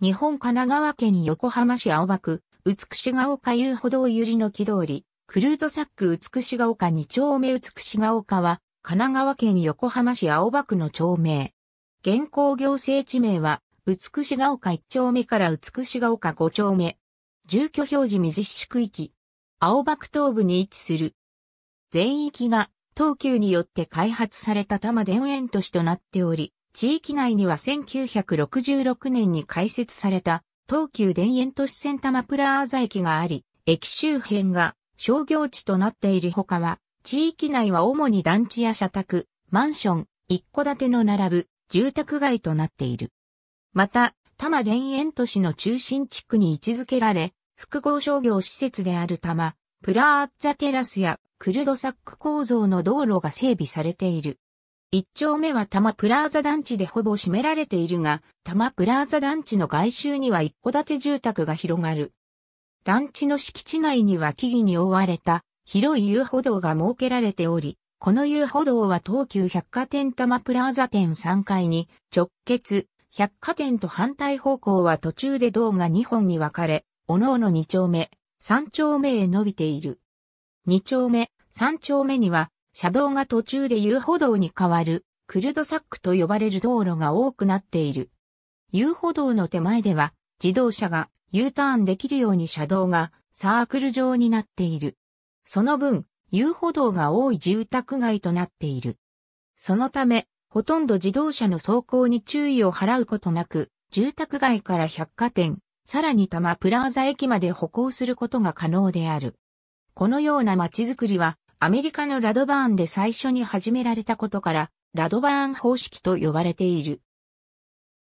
日本神奈川県横浜市青葉区、美しが丘遊歩道ゆりの木通り、クルートサック美しが丘2丁目美しが丘は、神奈川県横浜市青葉区の町名。現行行政地名は、美しが丘1丁目から美しが丘5丁目。住居表示未実施区域。青葉区東部に位置する。全域が、東急によって開発された多摩田園都市となっており、地域内には1966年に開設された東急田園都市線玉プラーザ駅があり、駅周辺が商業地となっているほかは、地域内は主に団地や社宅、マンション、一戸建ての並ぶ住宅街となっている。また、多摩田園都市の中心地区に位置づけられ、複合商業施設である多摩、プラーッテラスやクルドサック構造の道路が整備されている。一丁目は多摩プラーザ団地でほぼ占められているが、多摩プラーザ団地の外周には一戸建て住宅が広がる。団地の敷地内には木々に覆われた広い遊歩道が設けられており、この遊歩道は東急百貨店多摩プラーザ店3階に直結、百貨店と反対方向は途中で道が2本に分かれ、おのおの2丁目、3丁目へ伸びている。2丁目、3丁目には車道が途中で遊歩道に変わる、クルドサックと呼ばれる道路が多くなっている。遊歩道の手前では、自動車が U ターンできるように車道がサークル状になっている。その分、遊歩道が多い住宅街となっている。そのため、ほとんど自動車の走行に注意を払うことなく、住宅街から百貨店、さらに多摩プラーザ駅まで歩行することが可能である。このような街づくりは、アメリカのラドバーンで最初に始められたことから、ラドバーン方式と呼ばれている。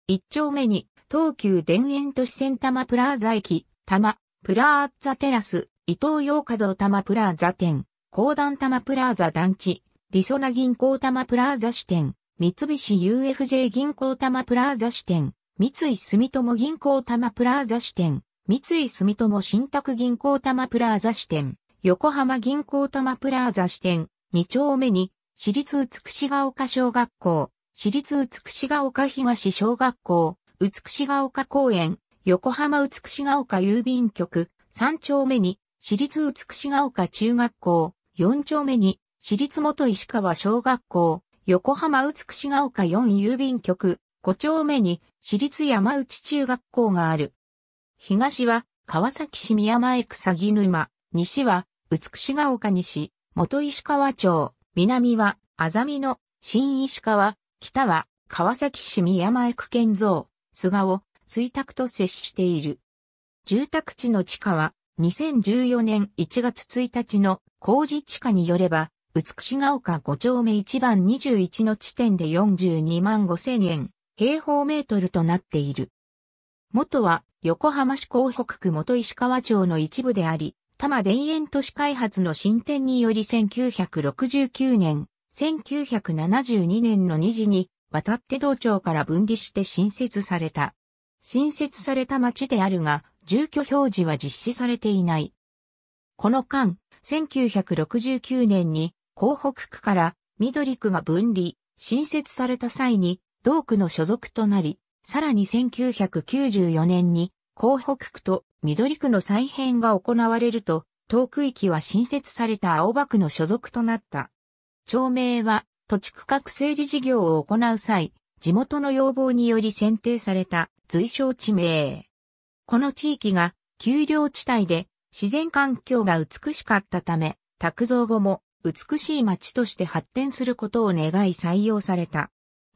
一丁目に、東急田園都市線多摩プラーザ駅、多摩、プラーザテラス、伊東洋華堂多摩プラーザ店、高段多摩プラーザ団地、リソナ銀行多摩プラーザ支店、三菱 UFJ 銀行多摩プラーザ支店、三井住友銀行多摩プラーザ支店、三井住友信託銀行多摩プラーザ支店、横浜銀行玉プラザ支店、2丁目に、私立美しが丘小学校、私立美しが丘東小学校、美しが丘公園、横浜美しが丘郵便局、3丁目に、私立美しが丘中学校、4丁目に、私立元石川小学校、横浜美しが丘4郵便局、5丁目に、私立山内中学校がある。東は、川崎市宮前草木沼、西は、美しが丘西、元石川町、南は、あざみの、新石川、北は、川崎市宮前区建造、菅を、水沢と接している。住宅地の地価は、2014年1月1日の工事地価によれば、美しが丘5丁目1番21の地点で42万5千円、平方メートルとなっている。元は横浜市港北区元石川町の一部であり、多摩田園都市開発の進展により1969年、1972年の2時に、渡って道庁から分離して新設された。新設された町であるが、住居表示は実施されていない。この間、1969年に、港北区から緑区が分離、新設された際に、同区の所属となり、さらに1994年に、港北区と緑区の再編が行われると、東区域は新設された青葉区の所属となった。町名は土地区画整理事業を行う際、地元の要望により選定された随称地名。この地域が丘陵地帯で自然環境が美しかったため、宅造後も美しい町として発展することを願い採用された。